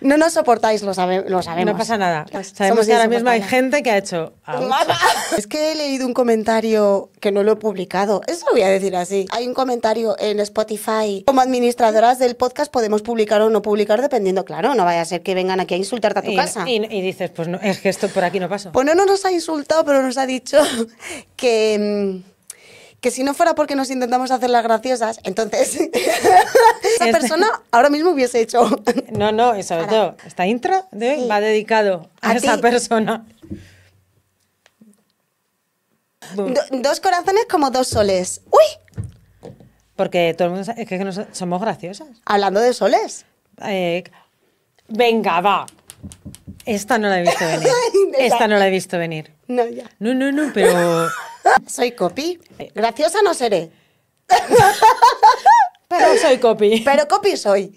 No nos soportáis, lo, lo sabemos. No pasa nada. Sabemos que ahora mismo hay gente que ha hecho. Es que he leído un comentario que no lo he publicado. Eso lo voy a decir así. Hay un comentario en Spotify. Como administradoras del podcast podemos publicar o no publicar dependiendo, claro, no vaya a ser que vengan aquí a insultarte a tu casa. Y, dices, pues no, es que esto por aquí no pasa. Pues no nos ha insultado, pero nos ha dicho que mm, que si no fuera porque nos intentamos hacer las graciosas, entonces esa persona ahora mismo hubiese hecho. No, no, y sobre todo, esta intro de va dedicado a, esa persona. dos corazones como dos soles. ¡Uy! Porque todo el mundo es que somos graciosas. Hablando de soles. Eh, venga, va. Esta no la he visto venir. Esta no la he visto venir. No, ya. No, no, no, pero soy copy. Graciosa no seré. Pero soy copy. Pero copy soy.